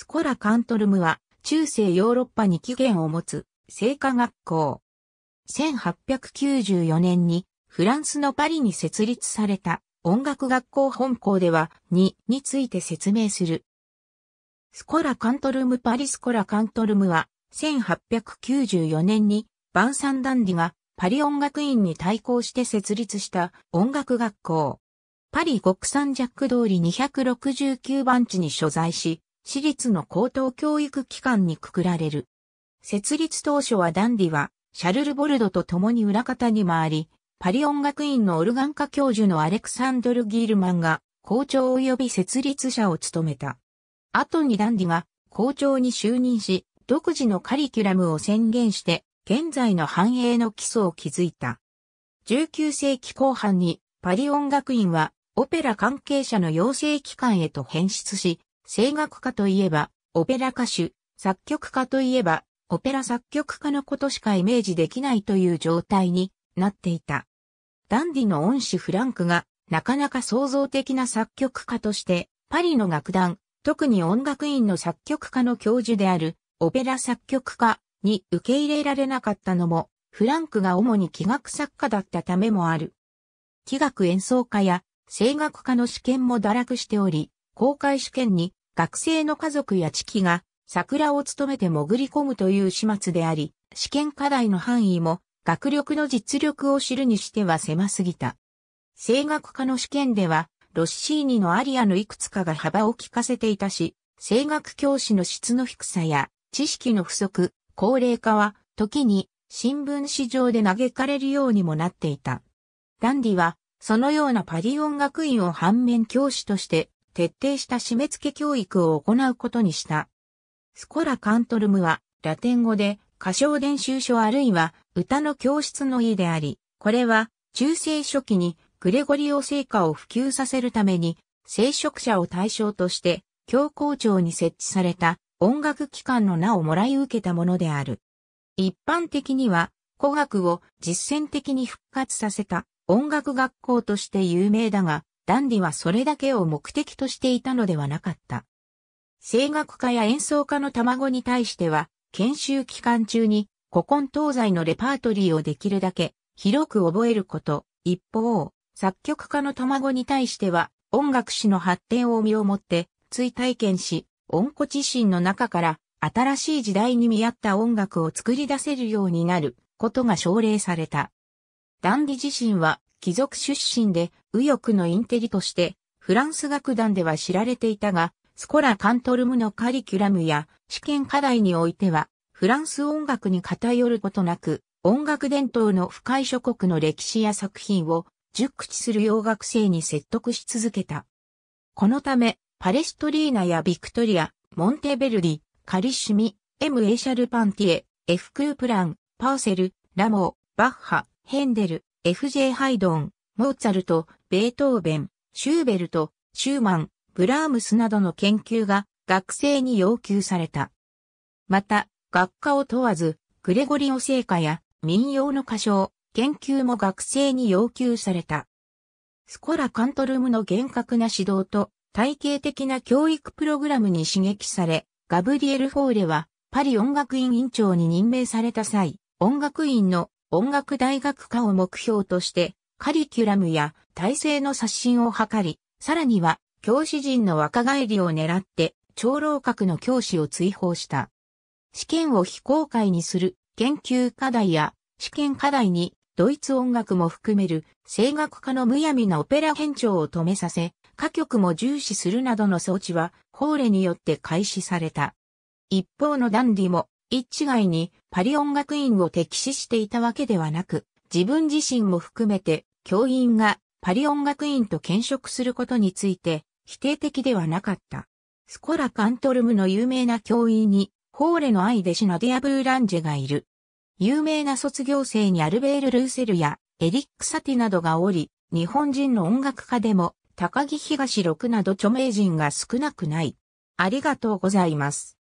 スコラカントルムは中世ヨーロッパに起源を持つ聖火学校。1894年にフランスのパリに設立された音楽学校本校では2について説明する。スコラカントルムパリスコラカントルムは1894年にバンサンダンディがパリ音楽院に対抗して設立した音楽学校。パリ国産ジャック通り269番地に所在し、私立の高等教育機関にくくられる。設立当初はダンディは、シャルル・ボルドと共に裏方に回り、パリ音楽院のオルガン科教授のアレクサンドル・ギールマンが校長及び設立者を務めた。後にダンディは校長に就任し、独自のカリキュラムを宣言して、現在の繁栄の基礎を築いた。19世紀後半にパリ音楽院はオペラ関係者の養成機関へと変質し、声楽家といえば、オペラ歌手、作曲家といえば、オペラ作曲家のことしかイメージできないという状態になっていた。ダンディの恩師フランクが、なかなか創造的な作曲家として、パリの楽団、特に音楽院の作曲家の教授である、オペラ作曲家に受け入れられなかったのも、フランクが主に器楽作家だったためもある。器楽演奏家や声楽家の試験も堕落しており、公開試験に学生の家族や知域が桜を務めて潜り込むという始末であり、試験課題の範囲も学力の実力を知るにしては狭すぎた。声楽科の試験では、ロッシーニのアリアのいくつかが幅を利かせていたし、声楽教師の質の低さや知識の不足、高齢化は時に新聞紙上で嘆かれるようにもなっていた。ダンディはそのようなパリ音楽院を反面教師として徹底した締め付け教育を行うことにした。スコラカントルムは、ラテン語で、歌唱練習書あるいは、歌の教室の家であり、これは、中世初期に、グレゴリオ聖歌を普及させるために、聖職者を対象として、教皇庁に設置された音楽機関の名をもらい受けたものである。一般的には、古学を実践的に復活させた音楽学校として有名だが、ダンディはそれだけを目的としていたのではなかった。声楽家や演奏家の卵に対しては、研修期間中に古今東西のレパートリーをできるだけ広く覚えること。一方、作曲家の卵に対しては、音楽史の発展を身をもって追体験し、音庫自身の中から新しい時代に見合った音楽を作り出せるようになることが奨励された。ダンディ自身は貴族出身で右翼のインテリとして、フランス楽団では知られていたが、スコラ・カントルムのカリキュラムや試験課題においては、フランス音楽に偏ることなく、音楽伝統の深い諸国の歴史や作品を熟知する洋学生に説得し続けた。このため、パレストリーナやビクトリア、モンテベルディ、カリシュミ、エム・エシャル・パンティエ、エフ・クープラン、パーセル、ラモー、バッハ、ヘンデル、F.J. ハイドン、モーツァルト、ベートーベン、シューベルト、シューマン、ブラームスなどの研究が学生に要求された。また、学科を問わず、グレゴリオ聖歌や民謡の歌唱、研究も学生に要求された。スコラカントルムの厳格な指導と体系的な教育プログラムに刺激され、ガブリエル・フォーレはパリ音楽院院長に任命された際、音楽院の音楽大学科を目標としてカリキュラムや体制の刷新を図り、さらには教師陣の若返りを狙って長老閣の教師を追放した。試験を非公開にする研究課題や試験課題にドイツ音楽も含める声楽家のむやみなオペラ編長を止めさせ、歌曲も重視するなどの装置は法令によって開始された。一方のダンディも一概にパリ音楽院を敵視していたわけではなく、自分自身も含めて教員がパリ音楽院と兼職することについて否定的ではなかった。スコラ・カントルムの有名な教員に、ホーレの愛弟子ナディア・ブーランジェがいる。有名な卒業生にアルベール・ルーセルやエリック・サティなどがおり、日本人の音楽家でも高木東六など著名人が少なくない。ありがとうございます。